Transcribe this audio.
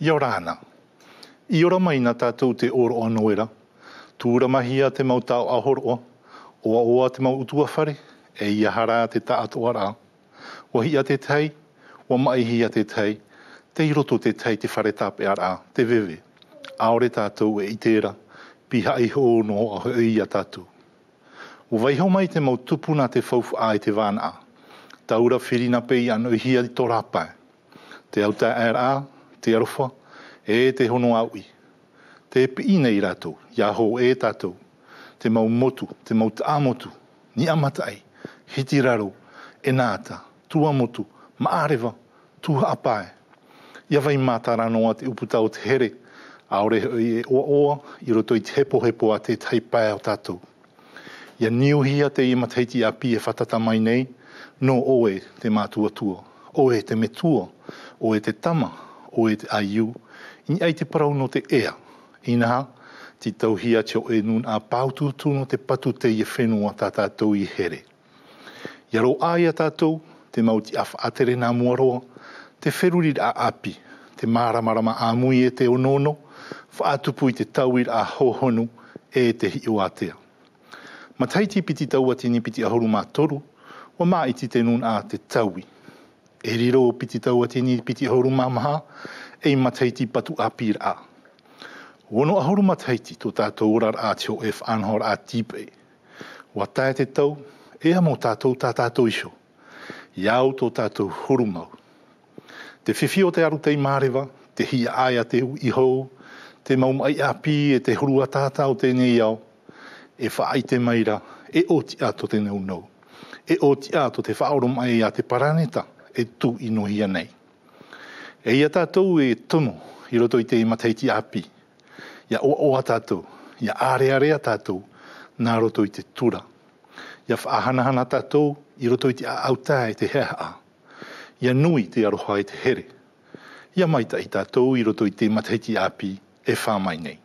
Ia rāna. I ora mai tātou te oro o noera, tūra mahi a te mau tāo ahoro o, oa oa te mau utua whare, e ia hara te taato ara. Wa hi a te tei, wa mai hi a te tei, te iroto te tei te whare tāpe ara, te vewe. Aore tātou e i tēra, piha i ho no a hui a tātou. O vai hau mai te mau tupuna te whaufu a i te wāna a. Taura whirina pei anu hi a te tōrapa. Te au tā ara, te arofa, e te hono aui. Te pi nei rātou, ia ho e tātou, te mau motu, te mau ta motu, ni amatai, hiti raro, e nāta, tua motu, maareva, tua apae. Ia vai mātara noa te o te here, a ore e oa oa, i roto i te hepo hepo a te tai pae o tātou. Ia niuhia te ima teiti a pie fatata mai nei, no oe te mātua tua, oe te metua, oe te tama, o e te aiu, i ai te parau no te ea. Inaha, ti tauhia te o e nun a pautu tūno te patu te ia e whenua tā tātou i here. Iaro āia tātou, te mauti afa atere nā muaroa, te ferurir a api, te maramarama a mui e te onono, wha atupu i te tauir a hohonu e te hi o atea. Ma taiti piti tau ati ni piti ahoru mā toru, wa mā iti te nun a te tauir e riro o piti tau atini piti hauru mamaha e i mataiti patu a pira a. Wono a hauru mataiti tō tātou orar a teo e whanhor a tipe. Wa tae te tau, e amo tātou tā tātou iso. Iau tō tātou huru mau. Te whiwhi o te aru tei mārewa, te hia ai a te i hou, te maumai a pi e te huru a tātā tēnei au, e whaai te maira, e oti a tō tēnei unau. E oti a tō te whaoro mai a te paraneta, e tu inuhia nei. E ia tātou e tono i roto i te mataiti api. Ia oa oa tātou, ia area rea tātou, nā roto i te tura. Ia whaahanahana tātou i roto i te aautā e te heaha. Ia nui te aroha e te here. Ia maita i tātou i roto i te mataiti api e whāmai nei.